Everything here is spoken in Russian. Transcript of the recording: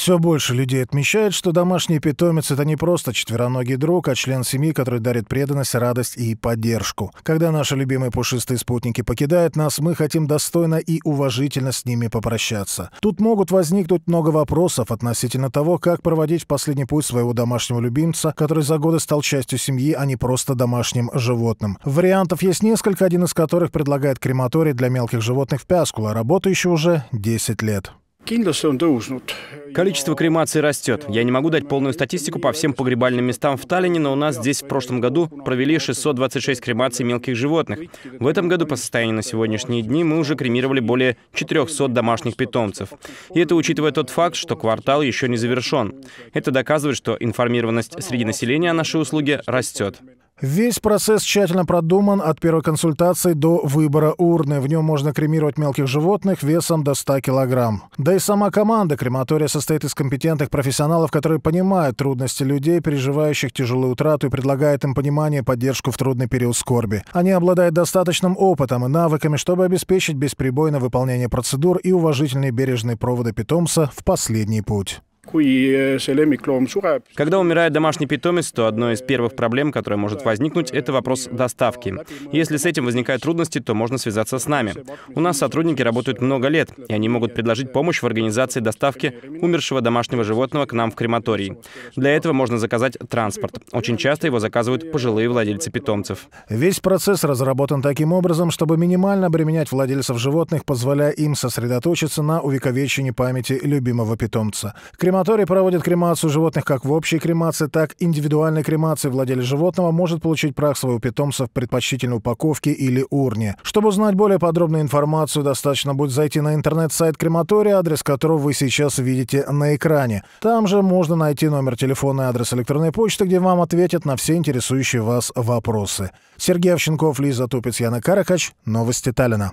Все больше людей отмечает, что домашний питомец — это не просто четвероногий друг, а член семьи, который дарит преданность, радость и поддержку. Когда наши любимые пушистые спутники покидают нас, мы хотим достойно и уважительно с ними попрощаться. Тут могут возникнуть много вопросов относительно того, как проводить последний путь своего домашнего любимца, который за годы стал частью семьи, а не просто домашним животным. Вариантов есть несколько, один из которых предлагает крематорий для мелких животных в Пяскула, работающий уже 10 лет. Количество кремаций растет. Я не могу дать полную статистику по всем погребальным местам в Таллине, но у нас здесь в прошлом году провели 626 кремаций мелких животных. В этом году по состоянию на сегодняшние дни мы уже кремировали более 400 домашних питомцев. И это учитывая тот факт, что квартал еще не завершен. Это доказывает, что информированность среди населения о нашей услуге растет. Весь процесс тщательно продуман от первой консультации до выбора урны. В нем можно кремировать мелких животных весом до 100 килограмм. Да и сама команда крематория состоит из компетентных профессионалов, которые понимают трудности людей, переживающих тяжелую утрату и предлагают им понимание и поддержку в трудный период скорби. Они обладают достаточным опытом и навыками, чтобы обеспечить бесперебойное выполнение процедур и уважительные бережные проводы питомца в последний путь. Э, Когда умирает домашний питомец, то одной из первых проблем, которая может возникнуть, это вопрос доставки. Если с этим возникают трудности, то можно связаться с нами. У нас сотрудники работают много лет, и они могут предложить помощь в организации доставки умершего домашнего животного к нам в крематорий. Для этого можно заказать транспорт. Очень часто его заказывают пожилые владельцы питомцев. Весь процесс разработан таким образом, чтобы минимально обременять владельцев животных, позволяя им сосредоточиться на увековечении памяти любимого питомца. Крематорий Крематорий проводит кремацию животных как в общей кремации, так и индивидуальной кремации. Владелец животного может получить прах своего питомца в предпочтительной упаковке или урне. Чтобы узнать более подробную информацию, достаточно будет зайти на интернет-сайт крематория, адрес которого вы сейчас видите на экране. Там же можно найти номер телефона и адрес электронной почты, где вам ответят на все интересующие вас вопросы. Сергей Овченков, Лиза Тупец, Яна Каракач. Новости Таллина.